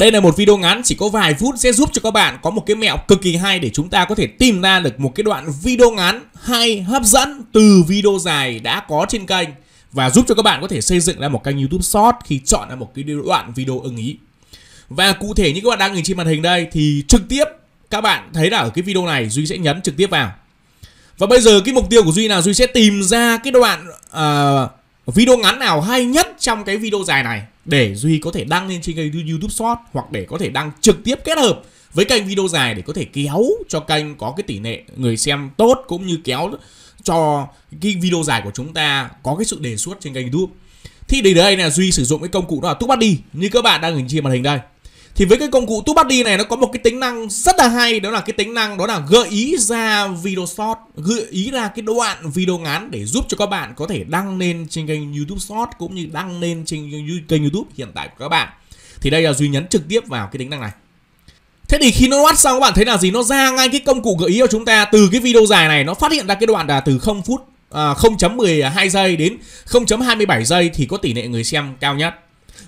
Đây là một video ngắn chỉ có vài phút sẽ giúp cho các bạn có một cái mẹo cực kỳ hay để chúng ta có thể tìm ra được một cái đoạn video ngắn hay hấp dẫn từ video dài đã có trên kênh và giúp cho các bạn có thể xây dựng ra một kênh YouTube Short khi chọn ra một cái đoạn video ưng ý. Và cụ thể như các bạn đang nhìn trên màn hình đây thì trực tiếp các bạn thấy là ở cái video này Duy sẽ nhấn trực tiếp vào. Và bây giờ cái mục tiêu của Duy là Duy sẽ tìm ra cái đoạn uh, video ngắn nào hay nhất trong cái video dài này để Duy có thể đăng lên trên kênh YouTube Short hoặc để có thể đăng trực tiếp kết hợp với kênh video dài để có thể kéo cho kênh có cái tỷ lệ người xem tốt cũng như kéo cho cái video dài của chúng ta có cái sự đề xuất trên kênh YouTube. Thì đến đây là Duy sử dụng cái công cụ đó là Túc Buddy như các bạn đang nhìn trên màn hình đây thì với cái công cụ TubeBuddy này nó có một cái tính năng rất là hay đó là cái tính năng đó là gợi ý ra video short gợi ý ra cái đoạn video ngắn để giúp cho các bạn có thể đăng lên trên kênh YouTube Short cũng như đăng lên trên kênh YouTube hiện tại của các bạn thì đây là duy nhấn trực tiếp vào cái tính năng này Thế thì khi nó bắt xong các bạn thấy là gì nó ra ngay cái công cụ gợi ý cho chúng ta từ cái video dài này nó phát hiện ra cái đoạn là từ 0 phút à, 0.12 giây đến 0.27 giây thì có tỷ lệ người xem cao nhất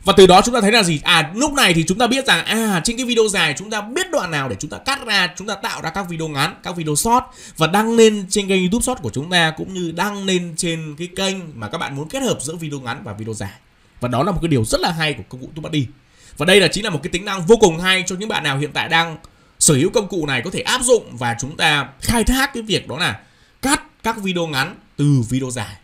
và từ đó chúng ta thấy là gì à lúc này thì chúng ta biết rằng à trên cái video dài chúng ta biết đoạn nào để chúng ta cắt ra chúng ta tạo ra các video ngắn các video short và đăng lên trên kênh youtube short của chúng ta cũng như đăng lên trên cái kênh mà các bạn muốn kết hợp giữa video ngắn và video dài và đó là một cái điều rất là hay của công cụ TubeBuddy và đây là chính là một cái tính năng vô cùng hay cho những bạn nào hiện tại đang sở hữu công cụ này có thể áp dụng và chúng ta khai thác cái việc đó là cắt các video ngắn từ video dài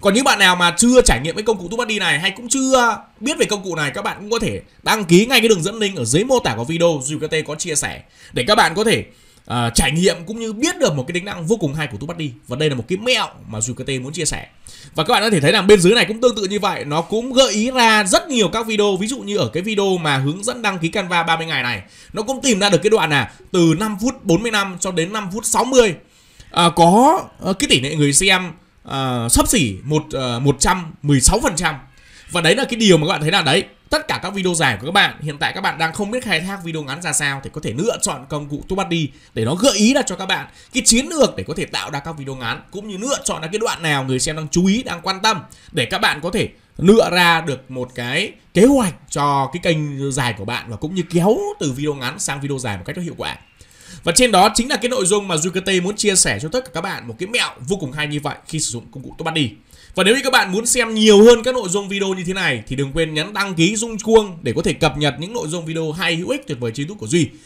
còn những bạn nào mà chưa trải nghiệm cái công cụ tubuddy này hay cũng chưa biết về công cụ này các bạn cũng có thể đăng ký ngay cái đường dẫn link ở dưới mô tả của video Ducate có chia sẻ để các bạn có thể uh, trải nghiệm cũng như biết được một cái tính năng vô cùng hay của tubuddy và đây là một cái mẹo mà Ducate muốn chia sẻ và các bạn có thể thấy là bên dưới này cũng tương tự như vậy nó cũng gợi ý ra rất nhiều các video ví dụ như ở cái video mà hướng dẫn đăng ký Canva 30 ngày này nó cũng tìm ra được cái đoạn là từ 5 phút 45 cho đến 5 phút 60 uh, ờ, có ờ, cái tỷ lệ người xem Ờ, sấp xỉ một ờ, một trăm mười sáu phần trăm và đấy là cái điều mà các bạn thấy là đấy tất cả các video dài của các bạn hiện tại các bạn đang không biết khai thác video ngắn ra sao thì có thể lựa chọn công cụ TubeBuddy để nó gợi ý là cho các bạn cái chiến lược để có thể tạo ra các video ngắn cũng như lựa chọn là cái đoạn nào người xem đang chú ý đang quan tâm để các bạn có thể lựa ra được một cái kế hoạch cho cái kênh dài của bạn và cũng như kéo từ video ngắn sang video dài một cách rất hiệu quả và trên đó chính là cái nội dung mà Zucate muốn chia sẻ cho tất cả các bạn một cái mẹo vô cùng hay như vậy khi sử dụng công cụ Top Buddy. Và nếu như các bạn muốn xem nhiều hơn các nội dung video như thế này thì đừng quên nhấn đăng ký rung chuông để có thể cập nhật những nội dung video hay hữu ích tuyệt vời trên YouTube của Duy.